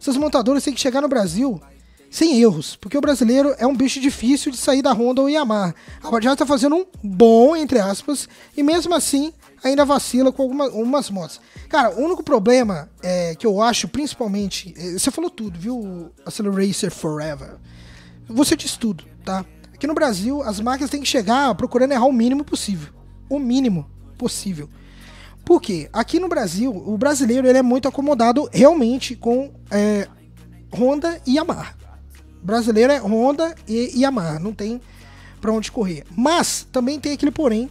Essas montadoras têm que chegar no Brasil sem erros, porque o brasileiro é um bicho difícil de sair da Honda ou Yamaha. A Bajaj está fazendo um bom, entre aspas, e mesmo assim ainda vacila com algumas motos. Cara, o único problema é, que eu acho, principalmente, é, você falou tudo, viu? Acceleracer Forever. Você diz tudo, tá? Aqui no Brasil, as marcas têm que chegar procurando errar o mínimo possível. O mínimo possível. Por quê? Aqui no Brasil, o brasileiro ele é muito acomodado realmente com é, Honda e Yamaha. O brasileiro é Honda e Yamaha, não tem para onde correr. Mas também tem aquele porém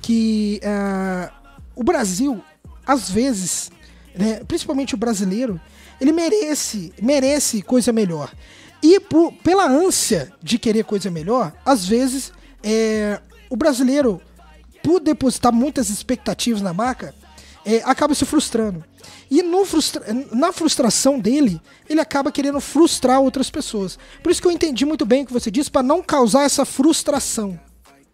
que é, o Brasil, às vezes, né, principalmente o brasileiro, ele merece, merece coisa melhor. E por, pela ânsia de querer coisa melhor, às vezes é, o brasileiro por depositar muitas expectativas na marca, é, acaba se frustrando. E frustra na frustração dele, ele acaba querendo frustrar outras pessoas. Por isso que eu entendi muito bem o que você disse, para não causar essa frustração.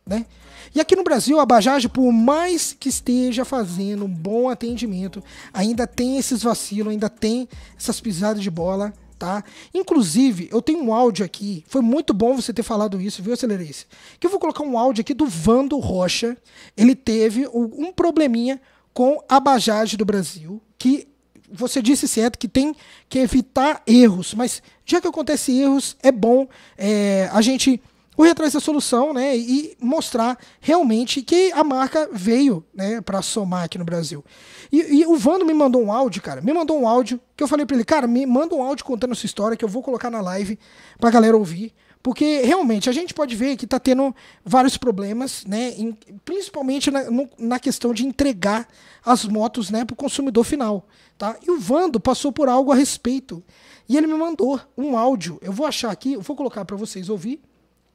Né? E aqui no Brasil, a Bajaj, por mais que esteja fazendo um bom atendimento, ainda tem esses vacilos, ainda tem essas pisadas de bola tá? Inclusive, eu tenho um áudio aqui, foi muito bom você ter falado isso, viu, isso. Que eu vou colocar um áudio aqui do Vando Rocha. Ele teve um probleminha com a Bajaj do Brasil, que você disse certo que tem que evitar erros, mas já que acontece erros, é bom é, a gente correr atrás da solução, né, e mostrar realmente que a marca veio, né, para somar aqui no Brasil. E, e, o Vando me mandou um áudio, cara, me mandou um áudio que eu falei para ele, cara, me manda um áudio contando essa história que eu vou colocar na live para a galera ouvir, porque realmente a gente pode ver que está tendo vários problemas, né, em, principalmente na, no, na questão de entregar as motos, né, para o consumidor final, tá? E o Vando passou por algo a respeito e ele me mandou um áudio, eu vou achar aqui, eu vou colocar para vocês ouvir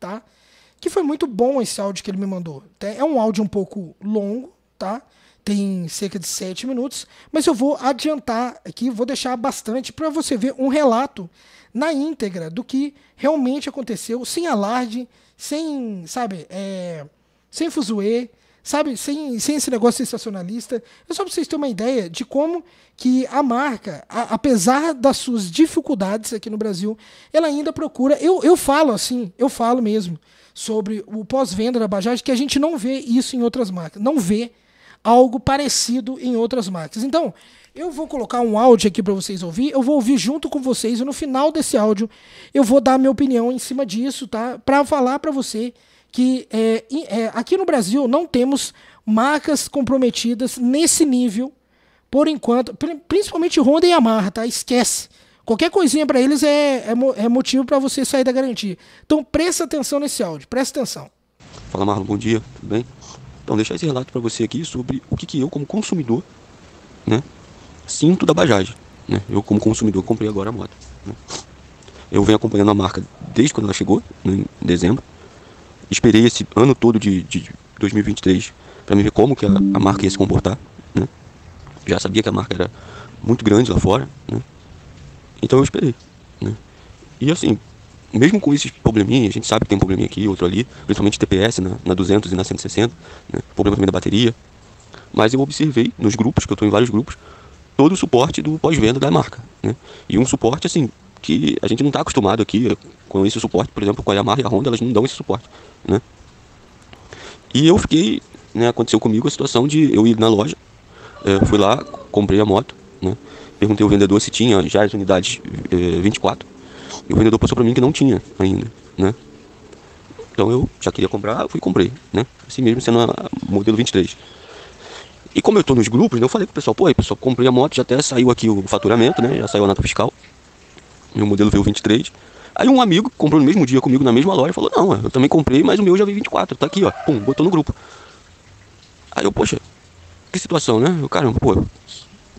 tá? Que foi muito bom esse áudio que ele me mandou. Tá? É um áudio um pouco longo, tá? Tem cerca de 7 minutos, mas eu vou adiantar aqui, vou deixar bastante para você ver um relato na íntegra do que realmente aconteceu, sem alarde, sem, sabe, é, sem fuzuê, sabe? Sem, sem esse negócio sensacionalista. É só para vocês terem uma ideia de como que a marca, a, apesar das suas dificuldades aqui no Brasil, ela ainda procura. Eu, eu falo assim, eu falo mesmo sobre o pós-venda da Bajaj, que a gente não vê isso em outras marcas. Não vê algo parecido em outras marcas. Então, eu vou colocar um áudio aqui para vocês ouvir. Eu vou ouvir junto com vocês e no final desse áudio eu vou dar minha opinião em cima disso, tá? Para falar para você que é, é, aqui no Brasil não temos marcas comprometidas nesse nível, por enquanto, principalmente Honda e Yamaha, tá? Esquece. Qualquer coisinha para eles é, é, é motivo para você sair da garantia. Então presta atenção nesse áudio, presta atenção. Fala Marlon, bom dia, tudo bem? Então deixar esse relato para você aqui sobre o que, que eu como consumidor, né, sinto da Bajaj. Né? Eu como consumidor comprei agora a moto. Né? Eu venho acompanhando a marca desde quando ela chegou, né, em dezembro esperei esse ano todo de, de 2023 para me ver como que a, a, marca ia se comportar, né? Já sabia que a marca era muito grande lá fora, né? Então eu esperei, né? E assim, mesmo com esses probleminhas, a gente sabe que tem um probleminha aqui, outro ali, principalmente TPS na, na 200 e na 160, né? problema também da bateria, mas eu observei nos grupos, que eu estou em vários grupos, todo o suporte do pós-venda da marca, né? E um suporte, assim, que a gente não está acostumado aqui com esse suporte, por exemplo, com a Yamaha e a Honda, elas não dão esse suporte, né? E eu fiquei, né, aconteceu comigo a situação de eu ir na loja, é, fui lá, comprei a moto, né? Perguntei ao vendedor se tinha já as unidades é, eh, 24, e o vendedor passou para mim que não tinha ainda, né? Então eu já queria comprar, fui e comprei, né? Assim mesmo sendo a modelo 23. E como eu estou nos grupos, né, eu falei pro pessoal, pô, aí pessoal, comprei a moto, já até saiu aqui o faturamento, né? Já saiu a nota fiscal meu modelo veio 23. Aí um amigo comprou no mesmo dia comigo na mesma loja falou: Não, eu também comprei, mas o meu já veio 24, tá aqui, ó. Pum, botou no grupo. Aí eu, poxa, que situação, né? Eu, caramba, pô.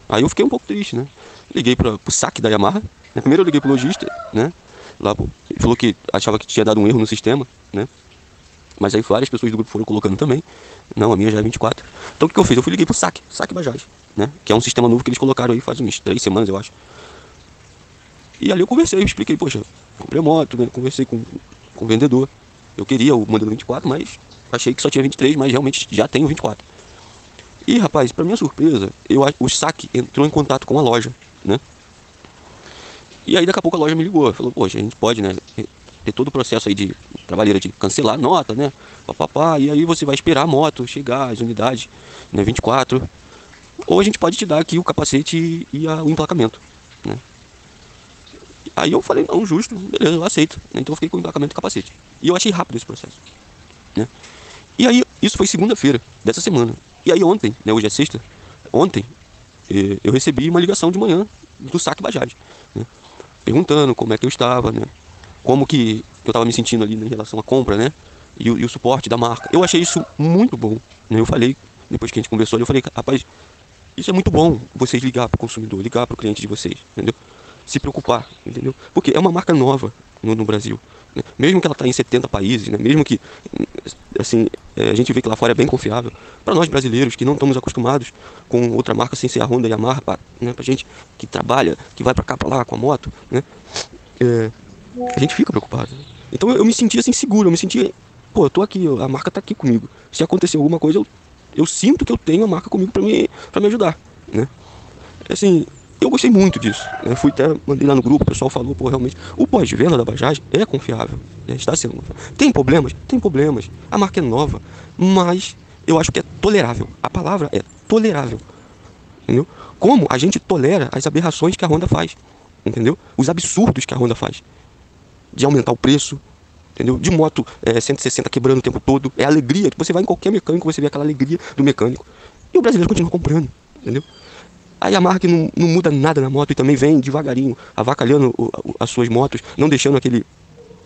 Aí eu fiquei um pouco triste, né? Liguei para o saque da Yamaha. Né? Primeiro eu liguei pro lojista, né? Lá, pô, ele falou que achava que tinha dado um erro no sistema, né? Mas aí várias pessoas do grupo foram colocando também. Não, a minha já é 24. Então o que, que eu fiz? Eu fui liguei pro saque, saque Bajaj, né? Que é um sistema novo que eles colocaram aí faz uns três semanas, eu acho. E ali eu conversei, eu expliquei, poxa, comprei moto, né? Conversei com, com o vendedor. Eu queria o modelo 24, mas achei que só tinha 23, mas realmente já tenho 24. E rapaz, para minha surpresa, eu, o saque entrou em contato com a loja, né? E aí daqui a pouco a loja me ligou, falou, poxa, a gente pode, né? Ter todo o processo aí de trabalheira de cancelar nota, né? Papapá, e aí você vai esperar a moto chegar, as unidades, né? 24. Ou a gente pode te dar aqui o capacete e a, o emplacamento. Aí eu falei, não, justo, beleza, eu aceito. Então eu fiquei com o emplacamento e capacete. E eu achei rápido esse processo. Né? E aí, isso foi segunda-feira dessa semana. E aí ontem, né, hoje é sexta, ontem é, eu recebi uma ligação de manhã do saque Bajade, né, perguntando como é que eu estava, né, como que eu estava me sentindo ali em relação à compra, né, e, e, o suporte da marca. Eu achei isso muito bom. Né, eu falei, depois que a gente conversou, eu falei, rapaz, isso é muito bom, vocês ligar para o consumidor, ligar para o cliente de vocês, entendeu? se preocupar, entendeu? Porque é uma marca nova no, no Brasil. Né? Mesmo que ela está em 70 países, né? mesmo que assim, é, a gente vê que lá fora é bem confiável, para nós brasileiros que não estamos acostumados com outra marca sem ser a Honda e a Yamaha, para né? a gente que trabalha, que vai para cá, para lá com a moto, né? É, a gente fica preocupado. Então eu, eu me sentia assim seguro, eu me sentia, pô, eu tô aqui, a marca está aqui comigo. Se acontecer alguma coisa, eu, eu sinto que eu tenho a marca comigo para me, me ajudar, né? É assim, eu gostei muito disso. Eu fui até, mandei lá no grupo, o pessoal falou, pô, realmente, o pós-venda da Bajaj é confiável. Né, está sendo Tem problemas? Tem problemas. A marca é nova, mas eu acho que é tolerável. A palavra é tolerável. Entendeu? Como a gente tolera as aberrações que a Honda faz. Entendeu? Os absurdos que a Honda faz. De aumentar o preço, entendeu? De moto é, eh, 160 quebrando o tempo todo. É alegria. Você vai em qualquer mecânico, você vê aquela alegria do mecânico. E o brasileiro continua comprando, entendeu? A Yamaha que não, não muda nada na moto e também vem devagarinho, avacalhando o, o, as suas motos, não deixando aquele,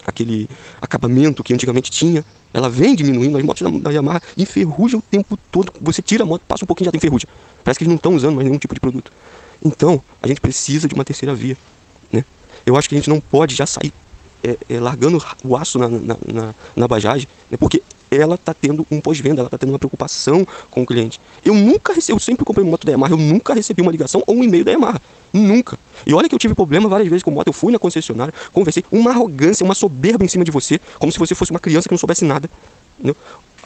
aquele acabamento que antigamente tinha. Ela vem diminuindo, as motos da, da Yamaha enferrujam o tempo todo. Você tira a moto, passa um pouquinho já tem ferrugem. Parece que eles não estão usando mais nenhum tipo de produto. Então, a gente precisa de uma terceira via. Né? Eu acho que a gente não pode já sair é, é, largando o aço na, na, na, na né? porque ela está tendo um pós-venda, ela está tendo uma preocupação com o cliente. Eu nunca recebi, eu sempre comprei moto da Yamaha, eu nunca recebi uma ligação ou um e-mail da Yamaha. Nunca. E olha que eu tive problema várias vezes com moto. Eu fui na concessionária, conversei, uma arrogância, uma soberba em cima de você, como se você fosse uma criança que não soubesse nada. Entendeu?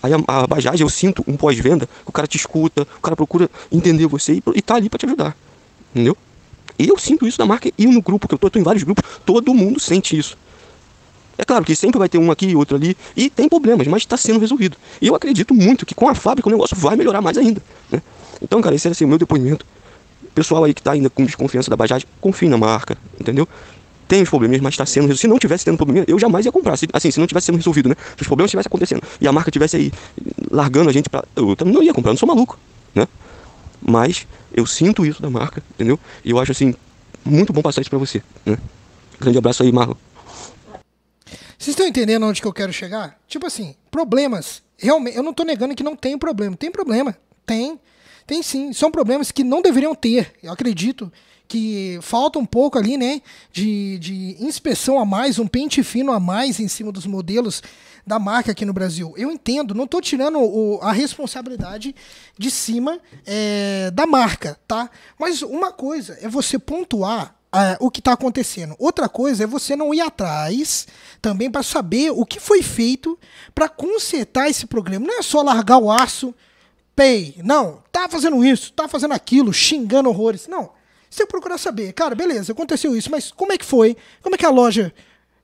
Aí a, a Bajaj, eu sinto um pós-venda, o cara te escuta, o cara procura entender você e, e tá ali para te ajudar. Entendeu? Eu sinto isso na marca e no grupo que eu tô, eu tô em vários grupos, todo mundo sente isso. É claro que sempre vai ter um aqui e outro ali, e tem problemas, mas está sendo resolvido. E eu acredito muito que com a fábrica o negócio vai melhorar mais ainda. Né? Então, cara, esse é assim, o meu depoimento. Pessoal aí que está ainda com desconfiança da Bajaj, confie na marca, entendeu? Tem os problemas, mas está sendo resolvido. Se não tivesse tendo problema, eu jamais ia comprar. Se, assim, se não tivesse sendo resolvido, né? Se os problemas estivessem acontecendo e a marca tivesse aí largando a gente para. Eu também não ia comprar, eu não sou maluco, né? Mas eu sinto isso da marca, entendeu? E eu acho assim, muito bom passar isso para você, né? Grande abraço aí, Marlon. Vocês estão entendendo onde que eu quero chegar? Tipo assim, problemas. Realmente, eu não estou negando que não tem problema. Tem problema. Tem. Tem sim. São problemas que não deveriam ter. Eu acredito que falta um pouco ali, né? De, de inspeção a mais, um pente fino a mais em cima dos modelos da marca aqui no Brasil. Eu entendo, não estou tirando o, a responsabilidade de cima é, da marca, tá? Mas uma coisa é você pontuar o que está acontecendo. Outra coisa é você não ir atrás também para saber o que foi feito para consertar esse problema. Não é só largar o aço, pei, não, tá fazendo isso, tá fazendo aquilo, xingando horrores. Não. Você procurar saber, cara, beleza, aconteceu isso, mas como é que foi? Como é que a loja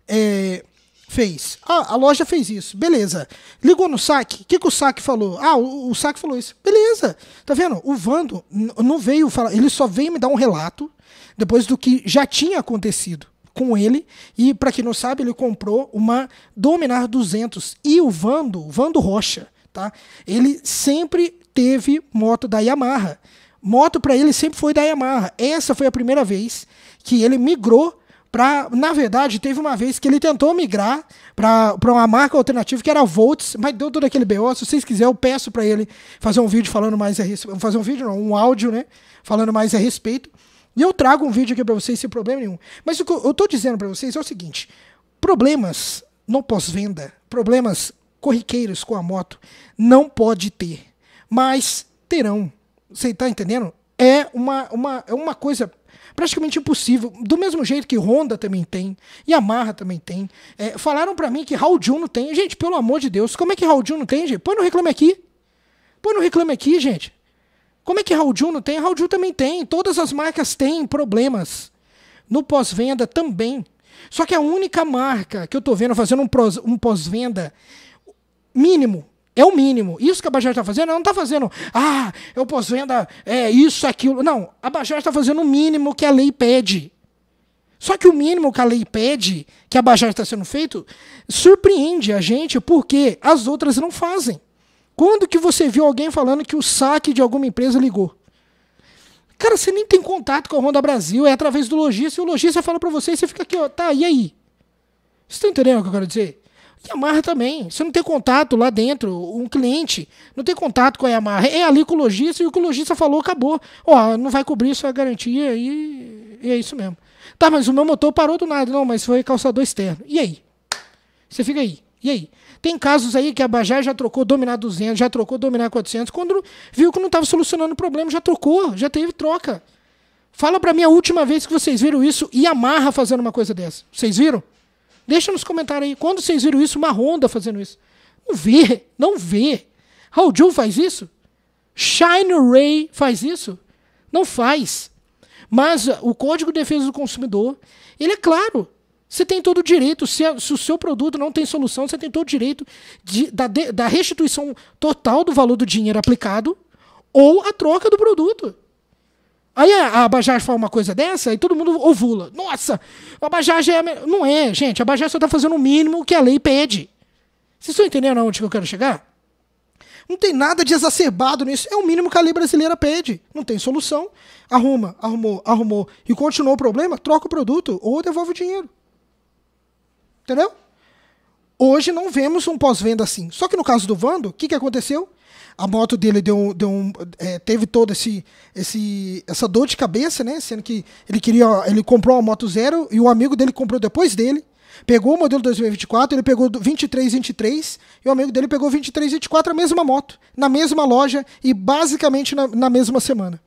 é, Fez. Ah, a loja fez isso. Beleza. Ligou no saque. O que, que o saque falou? Ah, o, o saque falou isso. Beleza. Tá vendo? O Vando não veio falar. Ele só veio me dar um relato depois do que já tinha acontecido com ele. E, para quem não sabe, ele comprou uma Dominar 200. E o Vando, o Vando Rocha, tá? Ele sempre teve moto da Yamaha. Moto para ele sempre foi da Yamaha. Essa foi a primeira vez que ele migrou Pra, na verdade, teve uma vez que ele tentou migrar para uma marca alternativa que era Volts, mas deu todo aquele BO. Se vocês quiserem, eu peço para ele fazer um vídeo falando mais a respeito. Fazer um vídeo, não, um áudio, né? Falando mais a respeito. E eu trago um vídeo aqui para vocês sem problema nenhum. Mas o que eu estou dizendo para vocês é o seguinte: problemas no pós-venda, problemas corriqueiros com a moto, não pode ter. Mas terão. Você está entendendo? É uma, uma, é uma coisa praticamente impossível. Do mesmo jeito que Honda também tem, Yamaha também tem. É, falaram para mim que Raul Juno tem. Gente, pelo amor de Deus, como é que Raul Juno tem, gente? Põe no Reclame Aqui. Põe no Reclame Aqui, gente. Como é que Raul Juno tem? Raul Juno também tem. Todas as marcas têm problemas. No pós-venda também. Só que a única marca que eu tô vendo fazendo um pós-venda mínimo é o mínimo. Isso que a Bajaj está fazendo, ela não está fazendo, ah, eu posso venda, é isso, aquilo. Não, a Bajaj está fazendo o mínimo que a lei pede. Só que o mínimo que a lei pede, que a Bajaj está sendo feito, surpreende a gente porque as outras não fazem. Quando que você viu alguém falando que o saque de alguma empresa ligou? Cara, você nem tem contato com a Honda Brasil, é através do lojista. e o lojista fala para você e você fica aqui, ó, tá, e aí? Vocês estão tá entendendo o que eu quero dizer? Yamaha também. Você não tem contato lá dentro, um cliente não tem contato com a Yamaha. É ali com o lojista e o lojista falou acabou. Ó, oh, não vai cobrir sua garantia e, e é isso mesmo. Tá, mas o meu motor parou do nada. Não, mas foi calçador externo. E aí? Você fica aí. E aí? Tem casos aí que a Bajaj já trocou Dominar 200, já trocou Dominar 400, quando viu que não estava solucionando o problema, já trocou, já teve troca. Fala para mim a última vez que vocês viram isso e amarra fazendo uma coisa dessa. Vocês viram? Deixa nos comentários aí. Quando vocês viram isso, uma Honda fazendo isso? Não vê, não vê. Raul Ju faz isso? Shine Ray faz isso? Não faz. Mas eh, o Código de Defesa do Consumidor, ele é claro. Você tem todo o direito, se, a, se o seu produto não tem solução, você tem todo o direito de, da, de, da restituição total do valor do dinheiro aplicado ou a troca do produto. Aí a, a Bajaj fala uma coisa dessa e todo mundo ovula. Nossa, a Bajaj é. A não é, gente. A Bajaj só está fazendo o mínimo que a lei pede. Vocês estão entendendo aonde que eu quero chegar? Não tem nada de exacerbado nisso. É o mínimo que a lei brasileira pede. Não tem solução. Arruma, arrumou, arrumou e continuou o problema, troca o produto ou devolve o dinheiro. Entendeu? Hoje não vemos um pós-venda assim. Só que no caso do Vando, o que, que aconteceu? a moto dele deu, deu um, é, teve toda esse, esse, essa dor de cabeça, né? Sendo que ele queria, ele comprou uma moto zero e o amigo dele comprou depois dele. Pegou o modelo 2024, ele pegou 2323 e o amigo dele pegou 2324, a mesma moto, na mesma loja e basicamente na, na mesma semana.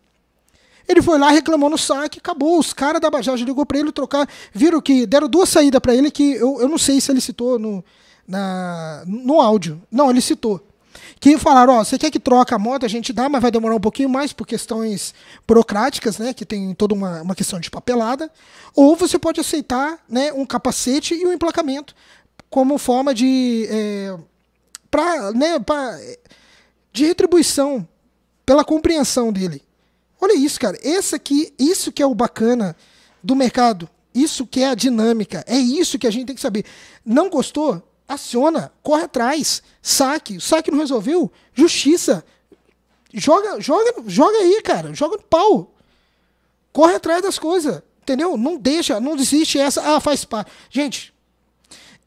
Ele foi lá, reclamou no saque, acabou. Os caras da Bajaj ligou para ele trocar. Viram que deram duas saídas para ele que eu, eu não sei se ele citou no, na, no áudio. Não, ele citou que falaram, ó, oh, você quer que troca a moto, a gente dá, mas vai demorar um pouquinho mais por questões burocráticas, né, que tem toda uma, uma questão de papelada, ou você pode aceitar, né, um capacete e um emplacamento como forma de, é, pra, né, pra, de retribuição pela compreensão dele. Olha isso, cara, esse aqui, isso que é o bacana do mercado, isso que é a dinâmica, é isso que a gente tem que saber. Não gostou? aciona, corre atrás, saque. saque não resolveu? Justiça. Joga, joga, joga aí, cara. Joga no pau. Corre atrás das coisas. Entendeu? Não deixa, não desiste essa. Ah, faz parte. Gente,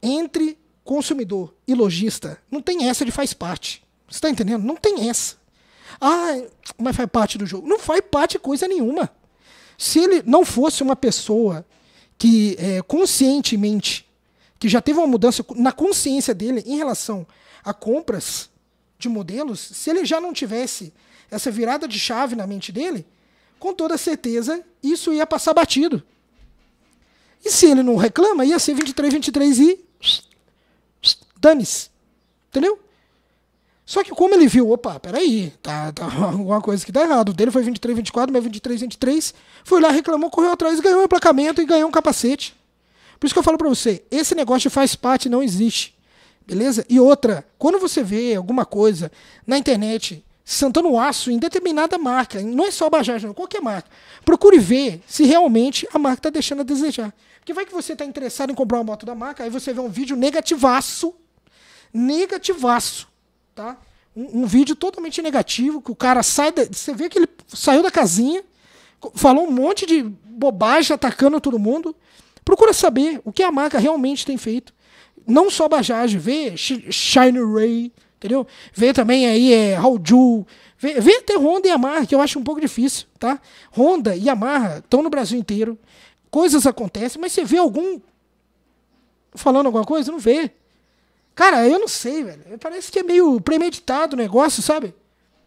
entre consumidor e lojista, não tem essa de faz parte. Você está entendendo? Não tem essa. Ah, mas faz parte do jogo. Não faz parte coisa nenhuma. Se ele não fosse uma pessoa que é, conscientemente que já teve uma mudança na consciência dele em relação a compras de modelos, se ele já não tivesse essa virada de chave na mente dele, com toda certeza isso ia passar batido. E se ele não reclama, ia ser 23, 23 e. dane-se. Entendeu? Só que como ele viu, opa, peraí, tá, tá alguma coisa que tá errado. O dele foi 23, 24, meu 23, 23. Foi lá, reclamou, correu atrás, ganhou um emplacamento e ganhou um capacete. Por isso que eu falo para você, esse negócio faz parte, não existe. Beleza? E outra, quando você vê alguma coisa na internet sentando o aço em determinada marca, não é só Bajaj, não, qualquer marca, procure ver se realmente a marca está deixando a desejar. Porque vai que você está interessado em comprar uma moto da marca, aí você vê um vídeo negativaço, negativaço, tá? Um, um vídeo totalmente negativo, que o cara sai, da, você vê que ele saiu da casinha, falou um monte de bobagem atacando todo mundo, Procura saber o que a marca realmente tem feito. Não só Bajaj, vê Shine Ray, entendeu? Vê também aí é, Halju, vê, vê até Honda e Yamaha, que eu acho um pouco difícil, tá? Honda e Yamaha estão no Brasil inteiro, coisas acontecem, mas você vê algum falando alguma coisa? Não vê. Cara, eu não sei, velho. Parece que é meio premeditado o negócio, sabe?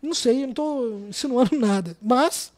Não sei, eu não tô insinuando nada. Mas